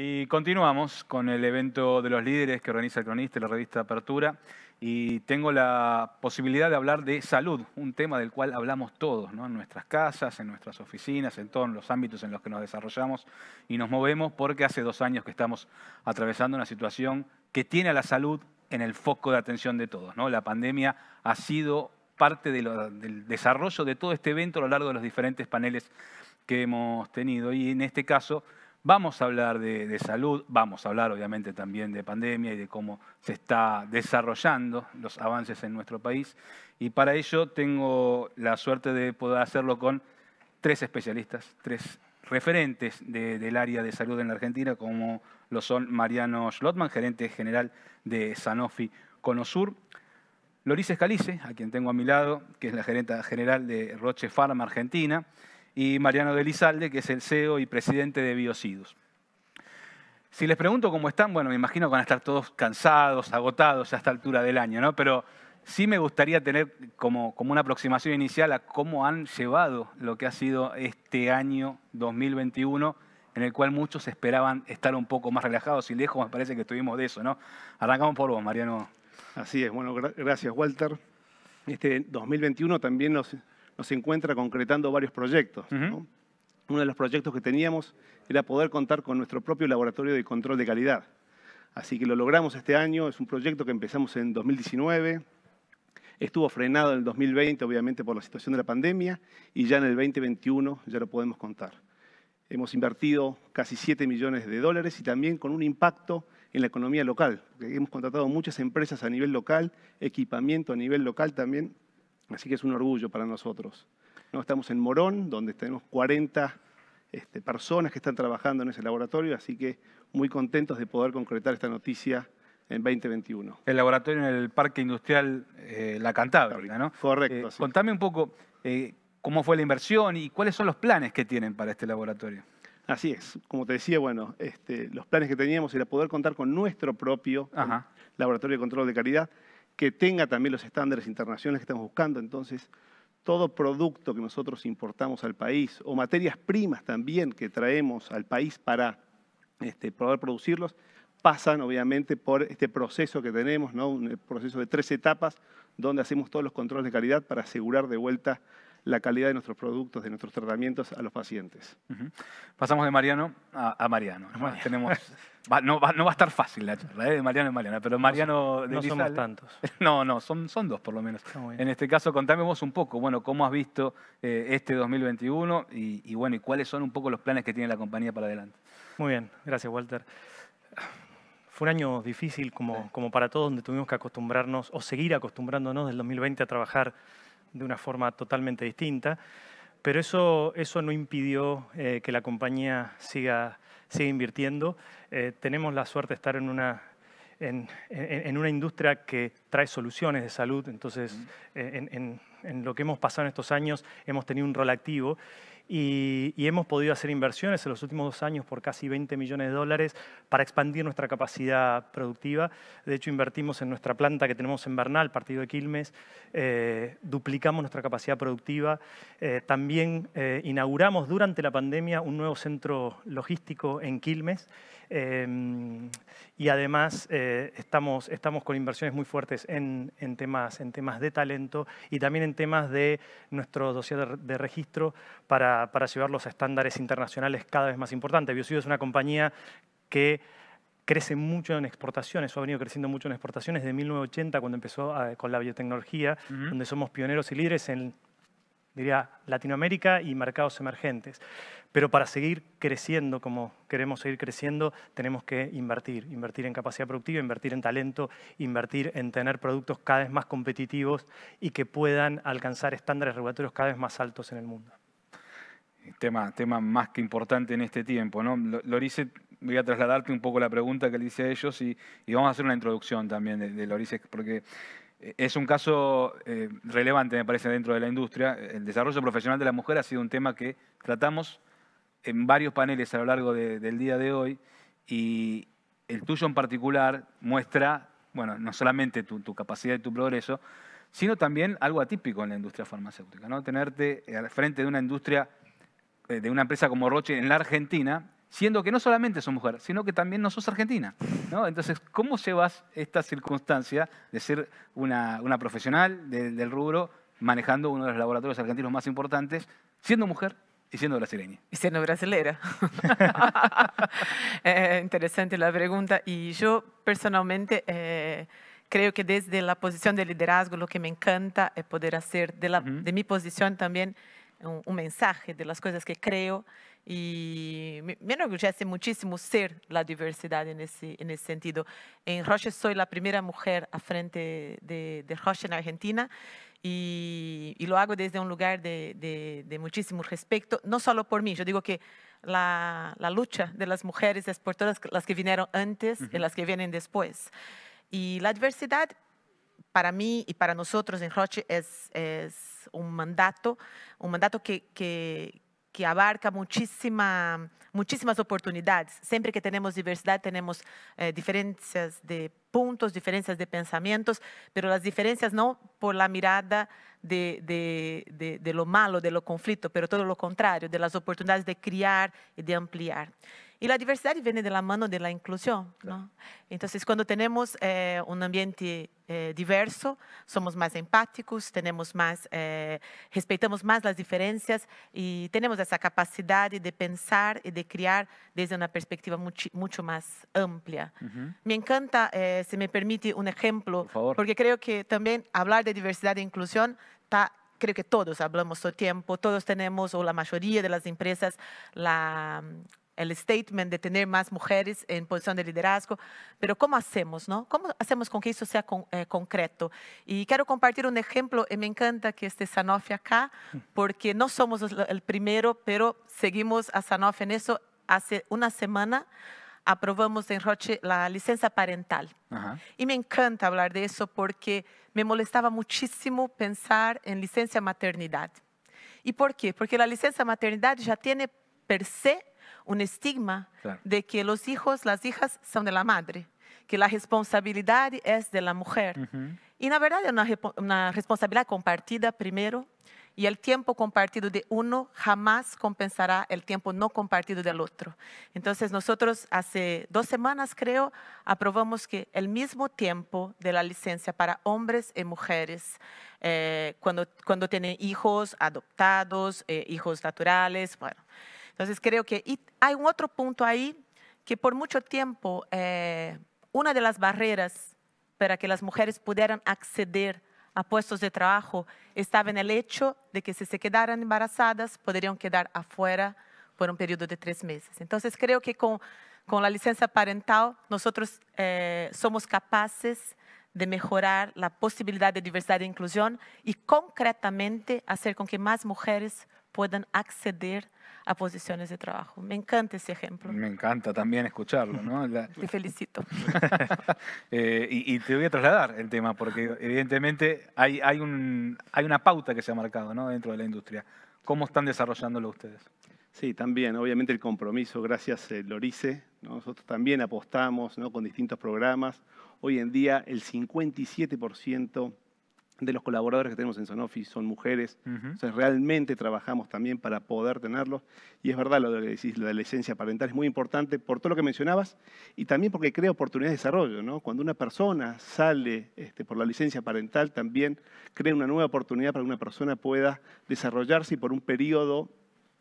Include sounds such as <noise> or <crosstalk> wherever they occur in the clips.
Y continuamos con el evento de los líderes que organiza el cronista la revista Apertura. Y tengo la posibilidad de hablar de salud, un tema del cual hablamos todos, en nuestras casas, en nuestras oficinas, en todos los ámbitos en los que nos desarrollamos y nos movemos, porque hace dos años que estamos atravesando una situación que tiene a la salud en el foco de atención de todos. La pandemia ha sido parte del desarrollo de todo este evento a lo largo de los diferentes paneles que hemos tenido. Y en este caso Vamos a hablar de, salud, vamos a hablar obviamente también de pandemia y de cómo se está desarrollando los avances en nuestro país. Y para ello tengo la suerte de poder hacerlo con tres especialistas, tres referentes del área de salud en la Argentina, como lo son Mariano Schlotman, gerente general de Sanofi Conosur, Loris Escalice, a quien tengo a mi lado, que es la gerente general de Roche Pharma Argentina, y Mariano de que es el CEO y presidente de Biocidus. Si les pregunto cómo están, bueno, me imagino que van a estar todos cansados, agotados a esta altura del año, ¿no? Pero sí me gustaría tener como, como una aproximación inicial a cómo han llevado lo que ha sido este año 2021 en el cual muchos esperaban estar un poco más relajados y lejos, me parece que estuvimos de eso, ¿no? Arrancamos por vos, Mariano. Así es, bueno, gracias, Walter. Este 2021 también nos, nos encuentra concretando varios proyectos. Uno de los proyectos que teníamos era poder contar con nuestro propio laboratorio de control de calidad. Así que lo logramos este año, es un proyecto que empezamos en 2019, estuvo frenado en el 2020, obviamente por la situación de la pandemia, y ya en el 2021 ya lo podemos contar. Hemos invertido casi 7 millones de dólares y también con un impacto en la economía local, hemos contratado muchas empresas a nivel local, equipamiento a nivel local también, Así que es un orgullo para nosotros. ¿No? Estamos en Morón, donde tenemos 40 este, personas que están trabajando en ese laboratorio, así que muy contentos de poder concretar esta noticia en 2021. El laboratorio en el Parque Industrial eh, La Cantabria, ¿no? Correcto. Eh, contame un poco eh, cómo fue la inversión y cuáles son los planes que tienen para este laboratorio. Así es, como te decía, bueno, este, los planes que teníamos era poder contar con nuestro propio laboratorio de control de calidad que tenga también los estándares internacionales que estamos buscando. Entonces, todo producto que nosotros importamos al país o materias primas también que traemos al país para este, poder producirlos, pasan obviamente por este proceso que tenemos, ¿no? un eh, proceso de tres etapas donde hacemos todos los controles de calidad para asegurar de vuelta la calidad de nuestros productos, de nuestros tratamientos a los pacientes. Pasamos de Mariano a, Mariano. Mariano. Tenemos no, va, a estar fácil la charla, de ¿eh? Mariano y Mariana, pero Mariano no, somos tantos. <laughs> No, no, son, dos por lo menos. En este caso, contame vos un poco, bueno, cómo has visto eh, este 2021 y, bueno, y cuáles son un poco los planes que tiene la compañía para adelante. Muy bien, gracias Walter. Fue un año difícil como, como para todos, donde tuvimos que acostumbrarnos o seguir acostumbrándonos del 2020 a trabajar de una forma totalmente distinta. Pero eso, no impidió eh, que la compañía siga, invirtiendo. Eh, tenemos la suerte de estar en una, en, una industria que trae soluciones de salud. Entonces, eh, en, en lo que hemos pasado en estos años, hemos tenido un rol activo y, hemos podido hacer inversiones en los últimos dos años por casi 20 millones de dólares para expandir nuestra capacidad productiva. De hecho, invertimos en nuestra planta que tenemos en Bernal, partido de Quilmes, eh, duplicamos nuestra capacidad productiva. Eh, también eh, inauguramos durante la pandemia un nuevo centro logístico en Quilmes y además estamos, estamos con inversiones muy fuertes en, temas, en temas de talento y también en temas de nuestro dossier de registro para para, llevar los estándares internacionales cada vez más importantes. Biosido es una compañía que crece mucho en exportaciones, o ha venido creciendo mucho en exportaciones desde 1980, cuando empezó ah, con la biotecnología, donde somos pioneros y líderes en, diría, Latinoamérica y mercados emergentes. Pero para seguir creciendo como queremos seguir creciendo, tenemos que invertir, invertir en capacidad productiva, invertir en talento, invertir en tener productos cada vez más competitivos y que puedan alcanzar estándares regulatorios cada vez más altos en el mundo. Tema, tema más que importante en este tiempo. Lorice, voy a trasladarte un poco la pregunta que le hice a ellos y, vamos a hacer una introducción también de, Lorice, porque eh, es un caso eh, relevante, me parece, dentro de la industria. El desarrollo profesional de la mujer ha sido un tema que tratamos en varios paneles a lo largo del día de hoy y el tuyo en particular muestra, bueno, no solamente tu, tu, capacidad y tu progreso, sino también algo atípico en la industria farmacéutica, ¿no? Tenerte eh, al frente de una industria eh, de una empresa como Roche en la Argentina, siendo que no solamente sos mujer, sino que también no sos argentina. ¿no? Entonces, ¿cómo llevas esta circunstancia de ser una, profesional del rubro manejando uno de los laboratorios argentinos más importantes, siendo mujer y siendo brasileña. Y siendo brasilera. <laughs> Eh, interesante la pregunta. Y yo personalmente eh, creo que desde la posición de liderazgo lo que me encanta es poder hacer de, la, de mi posición también un, mensaje de las cosas que creo y me, enorgullece muchísimo ser la diversidad en ese, en ese sentido. En Roche soy la primera mujer a frente de, Roche en Argentina y, lo hago desde un lugar de, de, muchísimo respeto, no solo por mí, yo digo que la, la lucha de las mujeres es por todas las que vinieron antes y las que vienen después. Y la diversidad para mí y para nosotros en Roche es, un mandato, un mandato que, que, abarca muchísimas oportunidades. Siempre que tenemos diversidad, tenemos eh, diferencias de puntos, diferencias de pensamientos, pero las diferencias no por la mirada de, de lo malo, de lo conflicto, pero todo lo contrario, de las oportunidades de criar y de ampliar. Y la diversidad viene de la mano de la inclusión. ¿no? Entonces, cuando tenemos eh, un ambiente eh, diverso, somos más empáticos, tenemos más, eh, respetamos más las diferencias y tenemos esa capacidad de pensar y de crear desde una perspectiva mucho, más amplia. Me encanta, si me permite, un ejemplo, porque creo que también hablar de diversidad e inclusión está creo que todos hablamos todo el tiempo, todos tenemos, o la mayoría de las empresas, la, el statement de tener más mujeres en posición de liderazgo, pero ¿cómo hacemos? No? ¿Cómo hacemos con que eso sea eh, concreto? Y quiero compartir un ejemplo, y me encanta que esté Sanofi acá, porque no somos el primero, pero seguimos a Sanofi en eso. Hace una semana aprobamos en Roche la licencia parental. Y me encanta hablar de eso porque me molestaba muchísimo pensar en licencia maternidad. ¿Y por qué? Porque la licencia maternidad ya tiene per se un estigma de que los hijos, las hijas son de la madre, que la responsabilidad es de la mujer. Y la verdad es una, responsabilidad compartida primero y el tiempo compartido de uno jamás compensará el tiempo no compartido del otro. Entonces nosotros hace dos semanas creo aprobamos que el mismo tiempo de la licencia para hombres y mujeres eh, cuando, cuando tienen hijos adoptados, eh, hijos naturales, bueno. Entonces creo que hay un otro punto ahí que por mucho tiempo eh, una de las barreras para que las mujeres pudieran acceder a puestos de trabajo estaba en el hecho de que si se quedaran embarazadas podrían quedar afuera por un periodo de tres meses. Entonces creo que con, la licencia parental nosotros eh, somos capaces de mejorar la posibilidad de diversidad e inclusión y concretamente hacer con que más mujeres puedan acceder a posiciones de trabajo. Me encanta ese ejemplo. Me encanta también escucharlo, ¿no? <laughs> Te felicito. <laughs> Eh, y, te voy a trasladar el tema, porque evidentemente hay, una pauta que se ha marcado dentro de la industria. ¿Cómo están desarrollándolo ustedes? Sí, también, obviamente el compromiso, gracias eh, Lorice, nosotros también apostamos ¿no? con distintos programas. Hoy en día el 57% de los colaboradores que tenemos en Sanofi son mujeres, o sea, realmente trabajamos también para poder tenerlos. Y es verdad lo que decís, de la licencia parental es muy importante por todo lo que mencionabas y también porque crea oportunidades de desarrollo. ¿no? Cuando una persona sale este, por la licencia parental, también crea una nueva oportunidad para que una persona pueda desarrollarse y por un periodo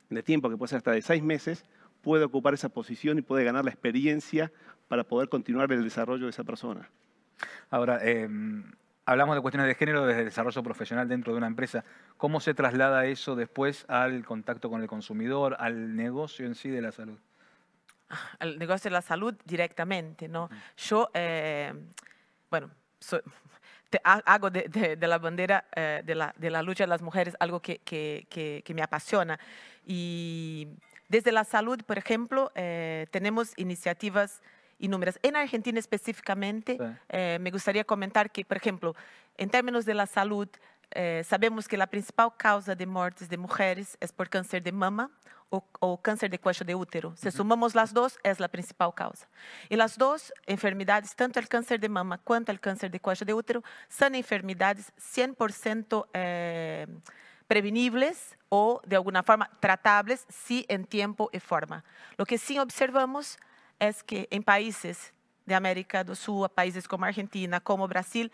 de tiempo que puede ser hasta de seis meses, puede ocupar esa posición y puede ganar la experiencia para poder continuar el desarrollo de esa persona. Ahora, em, hablamos de cuestiones de género desde el desarrollo profesional dentro de una empresa. ¿Cómo se traslada eso después al contacto con el consumidor, al negocio en sí de la salud? Ah, al negocio de la salud directamente, ¿no? Yo, eh, bueno, hago de, la bandera eh, de, la, lucha de las mujeres algo que, me apasiona. Y desde la salud, por ejemplo, eh, tenemos iniciativas números. En Argentina específicamente, eh, me gustaría comentar que, por ejemplo, en términos de la salud, eh, sabemos que la principal causa de muertes de mujeres es por cáncer de mama o, cáncer de cuello de útero. Si sumamos las dos, es la principal causa. Y las dos enfermedades, tanto el cáncer de mama cuanto el cáncer de cuello de útero, son enfermedades 100% eh, prevenibles o de alguna forma tratables si en tiempo y forma. Lo que sí observamos es que en países de América del Sur, países como Argentina, como Brasil,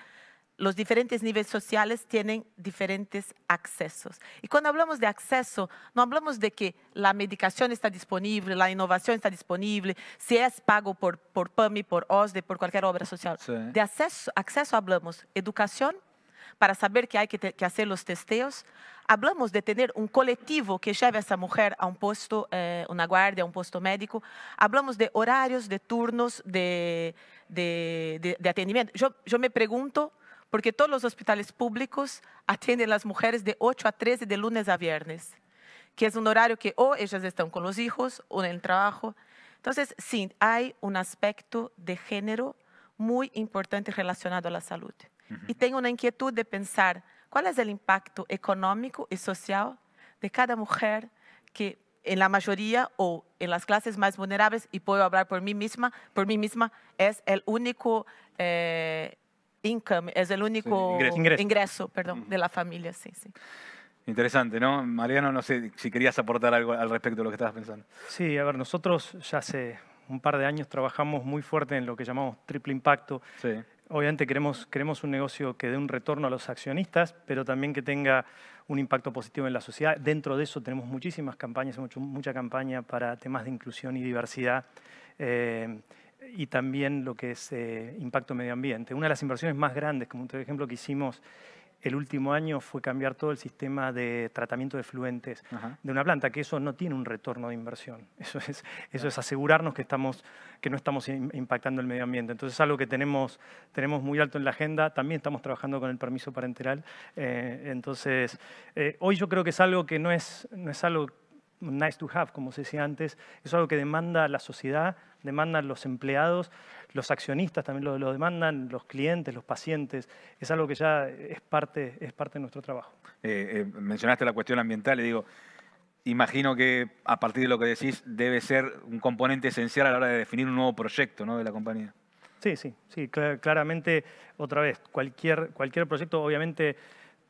los diferentes niveles sociales tienen diferentes accesos. Y cuando hablamos de acceso, no hablamos de que la medicación está disponible, la innovación está disponible, si es pago por, por PAMI, por OSDE, por cualquier obra social. De acceso, acceso hablamos educación, para saber que hay que, hacer los testeos. Hablamos de tener un colectivo que lleve a esa mujer a un puesto, eh, una guardia, a un puesto médico. Hablamos de horarios, de turnos, de, atendimiento. Yo, me pregunto, porque todos los hospitales públicos atienden a las mujeres de 8 a 13 de lunes a viernes, que es un horario que o ellas están con los hijos o en el trabajo. Entonces, sí, hay un aspecto de género muy importante relacionado a la salud y tengo una inquietud de pensar cuál es el impacto económico y social de cada mujer que en la mayoría o en las clases más vulnerables, y puedo hablar por mí misma, por mí misma, es el único eh, income, es el único ingreso. perdón, de la familia. Sí, sí. Interesante, ¿no? Mariano, no sé si querías aportar algo al respecto de lo que estabas pensando. Sí, a ver, nosotros ya hace un par de años trabajamos muy fuerte en lo que llamamos triple impacto. Sí obviamente queremos, un negocio que dé un retorno a los accionistas, pero también que tenga un impacto positivo en la sociedad. Dentro de eso tenemos muchísimas campañas, mucha campaña para temas de inclusión y diversidad. Eh, y también lo que es eh, impacto medio ambiente. Una de las inversiones más grandes, como un ejemplo que hicimos el último año fue cambiar todo el sistema de tratamiento de fluentes de una planta, que eso no tiene un retorno de inversión. Eso es, eso es asegurarnos que, estamos, que no estamos impactando el medio ambiente. Entonces, es algo que tenemos, tenemos muy alto en la agenda. También estamos trabajando con el permiso parenteral. Eh, entonces, eh, hoy yo creo que es algo que no es, no es algo nice to have, como se decía antes, es algo que demanda la sociedad, demandan los empleados, los accionistas también lo, demandan, los clientes, los pacientes, es algo que ya es parte, es parte de nuestro trabajo. Eh, eh, mencionaste la cuestión ambiental y digo, imagino que a partir de lo que decís debe ser un componente esencial a la hora de definir un nuevo proyecto ¿no? de la compañía. Sí, sí, sí, claramente, otra vez, cualquier, cualquier proyecto obviamente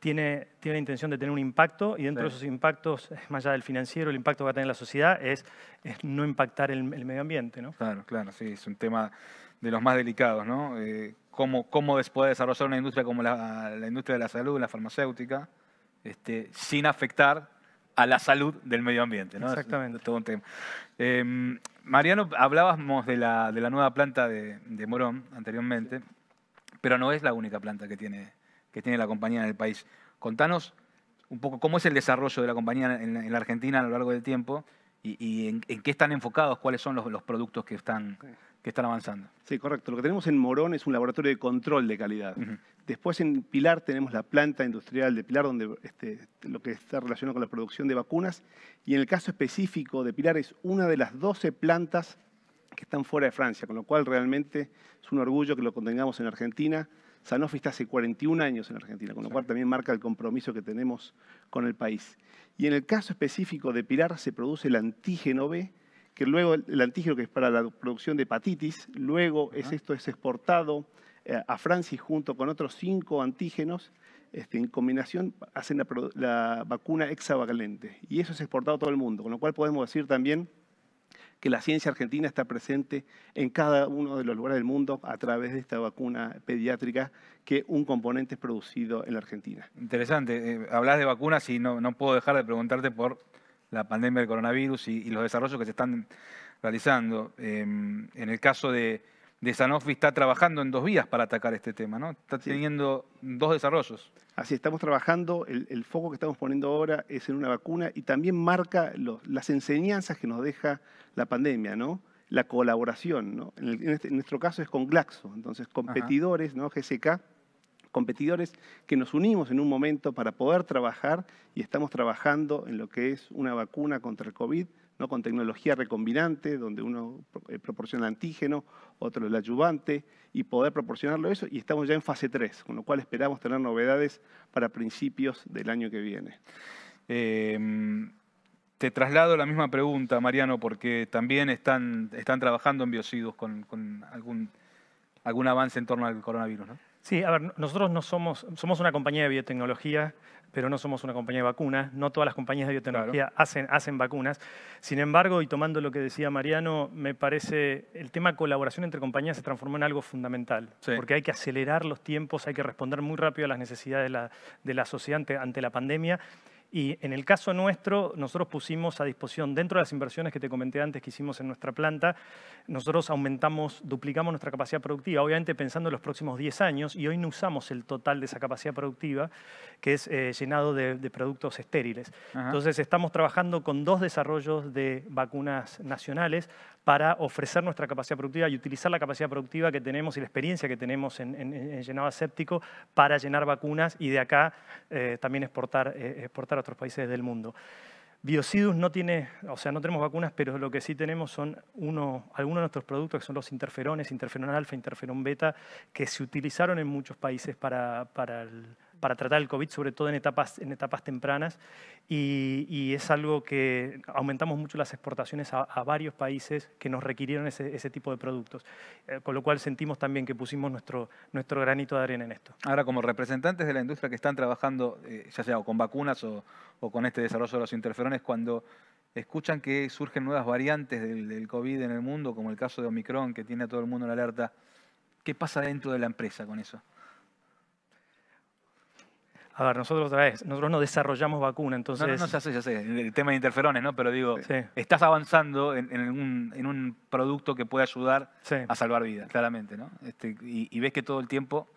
tiene, tiene la intención de tener un impacto y dentro de esos impactos, eh, más allá del financiero, el impacto que va a tener la sociedad es, no impactar el, medio ambiente. ¿no? Claro, claro, sí, es un tema de los más delicados, ¿no? Eh, cómo, cómo puede desarrollar una industria como la, industria de la salud, la farmacéutica, este, sin afectar a la salud del medio ambiente. ¿no? Exactamente. todo un tema. Em, Mariano, hablábamos de la, de la nueva planta de, Morón anteriormente, pero no es la única planta que tiene que tiene la compañía en el país. Contanos un poco cómo es el desarrollo de la compañía en, la Argentina a lo largo del tiempo y, en, qué están enfocados, cuáles son los, productos que están, que están avanzando. Sí, correcto. Lo que tenemos en Morón es un laboratorio de control de calidad. Después en Pilar tenemos la planta industrial de Pilar, donde este, lo que está relacionado con la producción de vacunas. Y en el caso específico de Pilar es una de las 12 plantas que están fuera de Francia, con lo cual realmente es un orgullo que lo contengamos en Argentina. Sanofi está hace 41 años en Argentina, con lo cual también marca el compromiso que tenemos con el país. Y en el caso específico de Pilar se produce el antígeno B, que luego el antígeno que es para la producción de hepatitis, luego es esto es exportado eh, a Francia junto con otros cinco antígenos, este, en combinación hacen la, vacuna hexavalente. Y eso es exportado a todo el mundo, con lo cual podemos decir también que la ciencia argentina está presente en cada uno de los lugares del mundo a través de esta vacuna pediátrica que un componente es producido en la Argentina. Interesante. Eh, hablas de vacunas y no, puedo dejar de preguntarte por la pandemia del coronavirus y, los desarrollos que se están realizando. Em, en el caso de, de Sanofi está trabajando en dos vías para atacar este tema, ¿no? Está teniendo dos desarrollos. Así, estamos trabajando, el, foco que estamos poniendo ahora es en una vacuna y también marca las enseñanzas que nos deja la pandemia, ¿no? La colaboración, ¿no? En, este, nuestro caso es con Glaxo, entonces competidores, ¿no? GSK, competidores que nos unimos en un momento para poder trabajar y estamos trabajando en lo que es una vacuna contra el COVID ¿no? con tecnología recombinante, donde uno eh, proporciona antígeno, otro el ayudante, y poder proporcionarlo eso. Y estamos ya en fase 3, con lo cual esperamos tener novedades para principios del año que viene. Em, te traslado la misma pregunta, Mariano, porque también están, están trabajando en biocidus con, algún, algún avance en torno al coronavirus, Sí, a ver, nosotros no somos, somos una compañía de biotecnología, pero no somos una compañía de vacunas, no todas las compañías de biotecnología hacen, vacunas. Sin embargo, y tomando lo que decía Mariano, me parece el tema colaboración entre compañías se transformó en algo fundamental, porque hay que acelerar los tiempos, hay que responder muy rápido a las necesidades de la, de sociedad ante la pandemia y en el caso nuestro, nosotros pusimos a disposición, dentro de las inversiones que te comenté antes que hicimos en nuestra planta, nosotros aumentamos, duplicamos nuestra capacidad productiva, obviamente pensando en los próximos 10 años, y hoy no usamos el total de esa capacidad productiva, que es eh, llenado de, productos estériles. Entonces, estamos trabajando con dos desarrollos de vacunas nacionales, para ofrecer nuestra capacidad productiva y utilizar la capacidad productiva que tenemos y la experiencia que tenemos en, llenado aséptico para llenar vacunas y de acá eh, también exportar, eh, exportar a otros países del mundo. Biocidus no tiene, o sea, no tenemos vacunas, pero lo que sí tenemos son uno, algunos de nuestros productos, que son los interferones, interferón alfa, interferón beta, que se utilizaron en muchos países para, para el, para tratar el COVID, sobre todo en etapas, tempranas, y, es algo que aumentamos mucho las exportaciones a, varios países que nos requirieron ese, tipo de productos, eh, con lo cual sentimos también que pusimos nuestro, granito de arena en esto. Ahora, como representantes de la industria que están trabajando, eh, ya sea con vacunas o, con este desarrollo de los interferones, cuando escuchan que surgen nuevas variantes del, del, COVID en el mundo, como el caso de Omicron, que tiene a todo el mundo en alerta. ¿Qué pasa dentro de la empresa con eso? A ver, nosotros otra vez, nosotros no desarrollamos vacuna, entonces... No, no, ya sé, ya sé, el tema de interferones, ¿no? Pero digo, estás avanzando en, un, producto que puede ayudar a salvar vidas, claramente, ¿no? Este, y, ves que todo el tiempo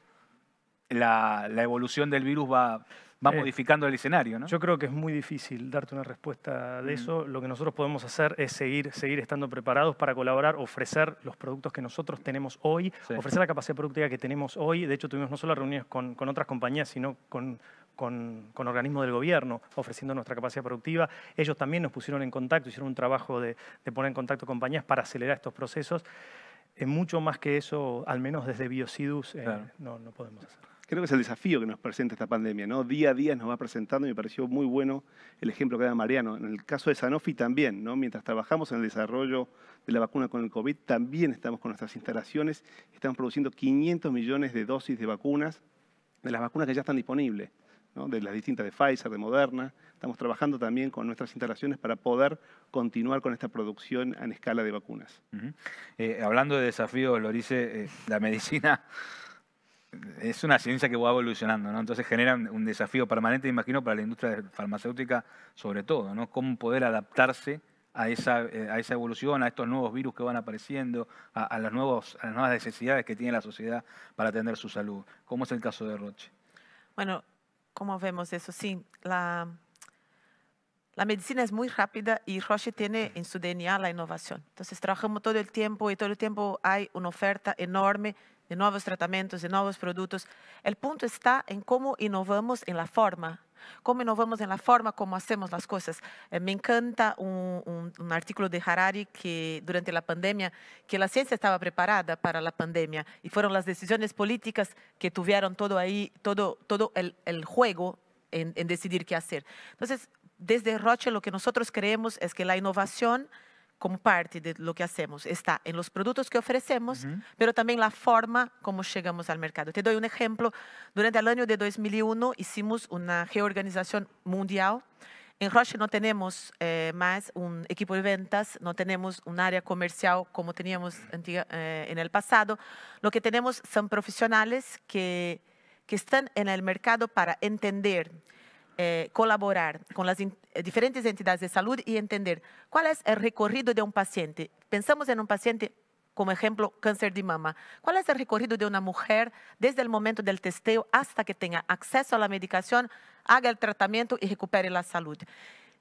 la evolución del virus va, va eh, modificando el escenario. ¿no? Yo creo que es muy difícil darte una respuesta de mm. eso. Lo que nosotros podemos hacer es seguir, seguir estando preparados para colaborar, ofrecer los productos que nosotros tenemos hoy, ofrecer la capacidad productiva que tenemos hoy. De hecho, tuvimos no solo reuniones con, otras compañías, sino con, con, organismos del gobierno ofreciendo nuestra capacidad productiva. Ellos también nos pusieron en contacto, hicieron un trabajo de, poner en contacto compañías para acelerar estos procesos. Eh, mucho más que eso, al menos desde BioSidus, eh, no podemos hacer creo que es el desafío que nos presenta esta pandemia, ¿no? Día a día nos va presentando y me pareció muy bueno el ejemplo que da Mariano. En el caso de Sanofi también, ¿no? Mientras trabajamos en el desarrollo de la vacuna con el COVID, también estamos con nuestras instalaciones, estamos produciendo 500 millones de dosis de vacunas, de las vacunas que ya están disponibles, de las distintas de Pfizer, de Moderna. Estamos trabajando también con nuestras instalaciones para poder continuar con esta producción en escala de vacunas. Eh, hablando de desafío, Lorice, eh, la medicina es una ciencia que va evolucionando, ¿no? Entonces genera un desafío permanente, imagino, para la industria farmacéutica sobre todo, ¿no? Cómo poder adaptarse a esa, eh, evolución, a estos nuevos virus que van apareciendo, a, nuevos, las nuevas necesidades que tiene la sociedad para atender su salud. ¿Cómo es el caso de Roche? Bueno, ¿cómo vemos eso? Sí, la, la medicina es muy rápida y Roche tiene en su DNA la innovación. Entonces trabajamos todo el tiempo y todo el tiempo hay una oferta enorme de nuevos tratamientos, de nuevos productos. El punto está en cómo innovamos en la forma, cómo innovamos en la forma cómo hacemos las cosas. Eh, me encanta un, artículo de Harari que durante la pandemia, que la ciencia estaba preparada para la pandemia y fueron las decisiones políticas que tuvieron todo ahí, todo, todo el, juego en, en decidir qué hacer. Entonces, desde Roche lo que nosotros creemos es que la innovación como parte de lo que hacemos está en los productos que ofrecemos, pero también la forma como llegamos al mercado. Te doy un ejemplo. Durante el año de 2001 hicimos una reorganización mundial. En Roche no tenemos eh, más un equipo de ventas, no tenemos un área comercial como teníamos eh, en el pasado. Lo que tenemos son profesionales que, que están en el mercado para entender eh, colaborar con las eh, diferentes entidades de salud y entender cuál es el recorrido de un paciente. Pensamos en un paciente como ejemplo, cáncer de mama. ¿Cuál es el recorrido de una mujer desde el momento del testeo hasta que tenga acceso a la medicación, haga el tratamiento y recupere la salud?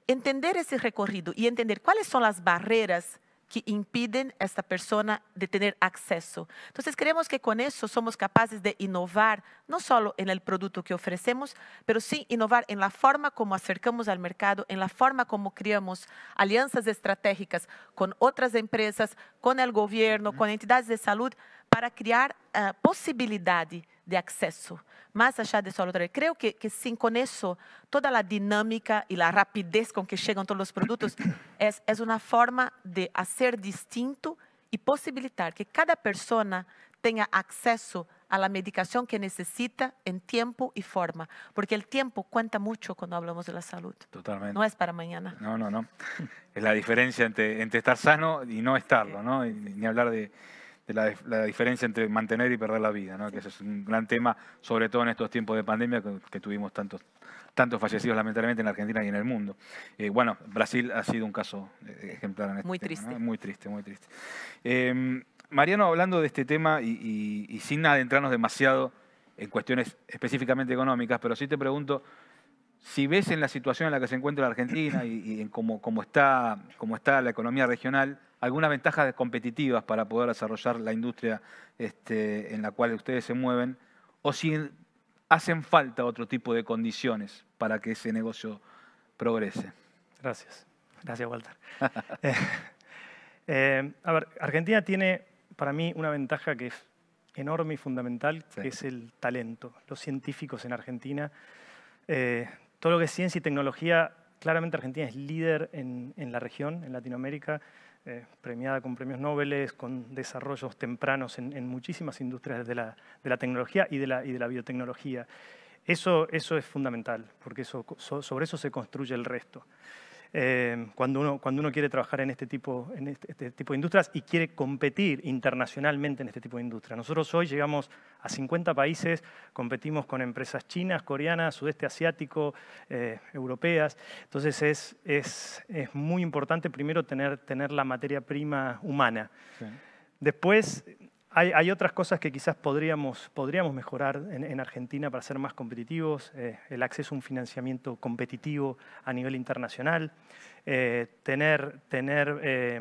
Entender ese recorrido y entender cuáles son las barreras que impedem a esta pessoa de ter acesso. Então, creemos que com isso somos capazes de inovar não só no produto que oferecemos, mas sim inovar em la forma como acercamos ao mercado, em la forma como criamos alianças estratégicas com outras empresas, com el governo, com entidades de saúde, para criar uh, eh, possibilidade. de acceso, más allá de solo Creo que, que sin con eso, toda la dinámica y la rapidez con que llegan todos los productos <clears throat> es, es una forma de hacer distinto y posibilitar que cada persona tenga acceso a la medicación que necesita en tiempo y forma, porque el tiempo cuenta mucho cuando hablamos de la salud. Totalmente. No es para mañana. No, no, no. <laughs> Es la diferencia entre, entre estar sano y no estarlo, ¿no? Ni hablar de, de la, diferencia entre mantener y perder la vida, que ese es un gran tema, sobre todo en estos tiempos de pandemia que, tuvimos tantos, tantos fallecidos lamentablemente en la Argentina y en el mundo. Eh, bueno, Brasil ha sido un caso eh, ejemplar en este Muy triste. Muy triste, muy triste. Em, Mariano, hablando de este tema y, y sin adentrarnos demasiado en cuestiones específicamente económicas, pero sí te pregunto, si ves en la situación en la que se encuentra la Argentina y, en cómo, está, la economía regional, algunas ventajas competitivas para poder desarrollar la industria este, en la cual ustedes se mueven, o si hacen falta otro tipo de condiciones para que ese negocio progrese. Gracias. Gracias, Walter. <laughs> Eh, eh, a ver, Argentina tiene para mí una ventaja que es enorme y fundamental, que es el talento. Los científicos en Argentina eh, todo lo que es ciencia y tecnología, claramente Argentina es líder en, la región, en Latinoamérica, eh, premiada con premios Nobel, con desarrollos tempranos en, muchísimas industrias de la, tecnología y de la, biotecnología. Eso, eso, es fundamental, porque sobre eso se construye el resto. Em, cuando, uno, cuando uno quiere trabajar en, este tipo, en este, este, tipo de industrias y quiere competir internacionalmente en este tipo de industrias. Nosotros hoy llegamos a 50 países, competimos con empresas chinas, coreanas, sudeste asiático, eh, europeas. Entonces es, es, es, muy importante primero tener, tener la materia prima humana. Después, hay, otras cosas que quizás podríamos, podríamos mejorar en, Argentina para ser más competitivos, eh, el acceso a un financiamiento competitivo a nivel internacional, eh, tener, tener eh,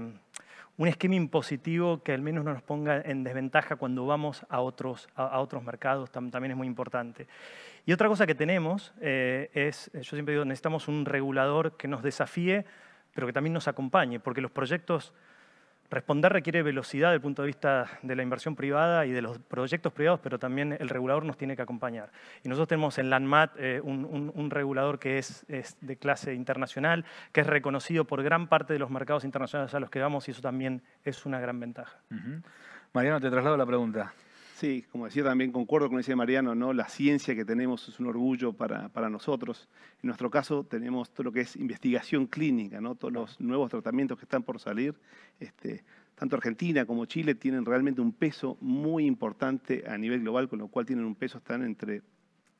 un esquema impositivo que al menos no nos ponga en desventaja cuando vamos a otros, a, otros mercados, también es muy importante. Y otra cosa que tenemos es, yo siempre digo, necesitamos un regulador que nos desafíe, pero que también nos acompañe, porque los proyectos Responder requiere velocidad desde el punto de vista de la inversión privada y de los proyectos privados, pero también el regulador nos tiene que acompañar. Y nosotros tenemos en LANMAT eh, un, regulador que es, de clase internacional, que es reconocido por gran parte de los mercados internacionales a los que vamos y eso también es una gran ventaja. Mariano, te traslado la pregunta. Sí, como decía también, concuerdo con lo que decía Mariano, ¿no? la ciencia que tenemos es un orgullo para, nosotros. En nuestro caso tenemos todo lo que es investigación clínica, ¿no? todos los nuevos tratamientos que están por salir. Este, tanto Argentina como Chile tienen realmente un peso muy importante a nivel global, con lo cual tienen un peso, están entre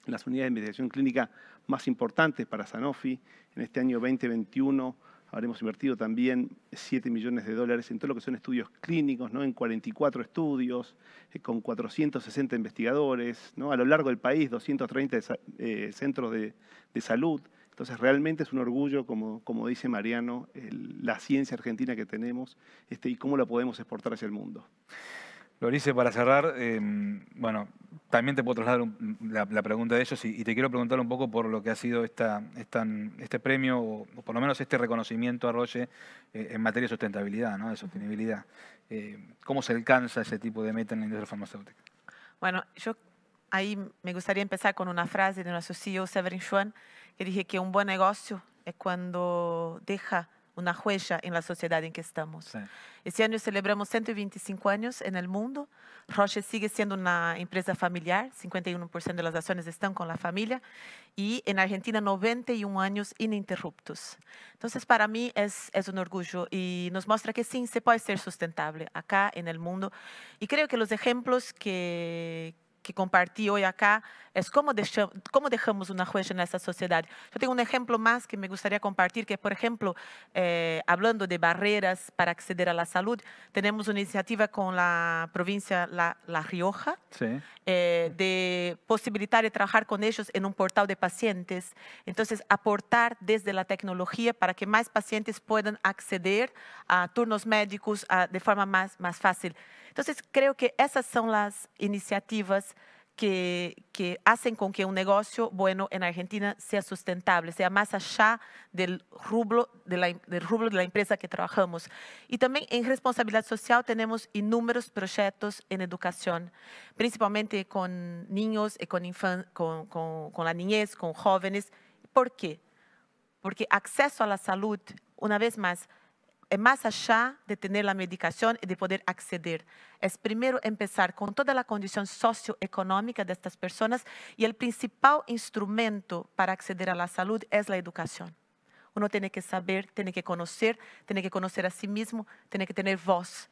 las unidades de investigación clínica más importantes para Sanofi. En este año 2021 Hemos invertido también 7 millones de dólares en todo lo que son estudios clínicos, ¿no? en 44 estudios, eh, con 460 investigadores, ¿no? a lo largo del país, 230 eh, centros de, salud. Entonces, realmente es un orgullo, como, como dice Mariano, la ciencia argentina que tenemos este, y cómo la podemos exportar hacia el mundo. Lorice, para cerrar, em, bueno, también te puedo trasladar la, pregunta de ellos y, te quiero preguntar un poco por lo que ha sido esta, este premio, o, por lo menos este reconocimiento a Roche eh, en materia de sustentabilidad, ¿no? de sostenibilidad. Eh, ¿Cómo se alcanza ese tipo de meta en la industria farmacéutica? Bueno, yo ahí me gustaría empezar con una frase de nuestro CEO, Severin Schwan, que dije que un buen negocio es cuando deja una huella en la sociedad en que estamos. Este año celebramos 125 años en el mundo. Roche sigue siendo una empresa familiar, 51% de las acciones están con la familia y en Argentina 91 años ininterruptos. Entonces, para mí es, es un orgullo y nos muestra que sí, se puede ser sustentable acá en el mundo. Y creo que los ejemplos que, que compartí hoy acá es cómo, cómo dejamos una huella en esta sociedad. Yo tengo un ejemplo más que me gustaría compartir, que por ejemplo, eh, hablando de barreras para acceder a la salud, tenemos una iniciativa con la provincia La, la Rioja eh, de posibilitar de trabajar con ellos en un portal de pacientes. Entonces, aportar desde la tecnología para que más pacientes puedan acceder a turnos médicos de forma más, más fácil. Entonces, creo que esas son las iniciativas que, hacen con que un negocio bueno en Argentina sea sustentable, sea más allá del rublo de la, del la empresa que trabajamos. Y también en responsabilidad social tenemos inúmeros proyectos en educación, principalmente con niños y con la niñez, con jóvenes. ¿Por qué? Porque acceso a la salud, una vez más, es eh, más allá de tener la medicación y de poder acceder. Es primero empezar con toda la condición socioeconómica de estas personas y el principal instrumento para acceder a la salud es la educación. Uno tiene que saber, tiene que conocer, tiene que conocer a sí mismo, tiene que tener voz,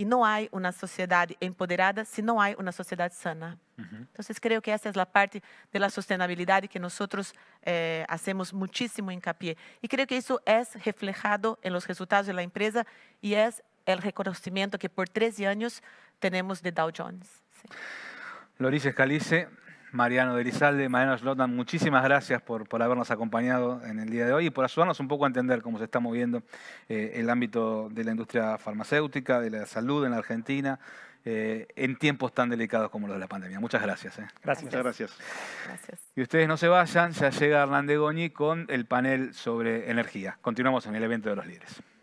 E não há uma sociedade empoderada se não há uma sociedade sana. Uhum. Então, creio que essa é a parte da sustentabilidade que nós eh, hacemos muitíssimo hincapié. E creio que isso é reflejado em resultados da empresa e é o reconhecimento que por 13 anos temos de Dow Jones. Sí. Lorice Calice, Mariano de Mariano Slotan, muchísimas gracias por, por, habernos acompañado en el día de hoy y por ayudarnos un poco a entender cómo se está moviendo eh, el ámbito de la industria farmacéutica, de la salud en la Argentina, eh, en tiempos tan delicados como los de la pandemia. Muchas gracias. Eh. Gracias. Muchas gracias. gracias. Y ustedes no se vayan, ya llega Hernán de Goñi con el panel sobre energía. Continuamos en el evento de los líderes.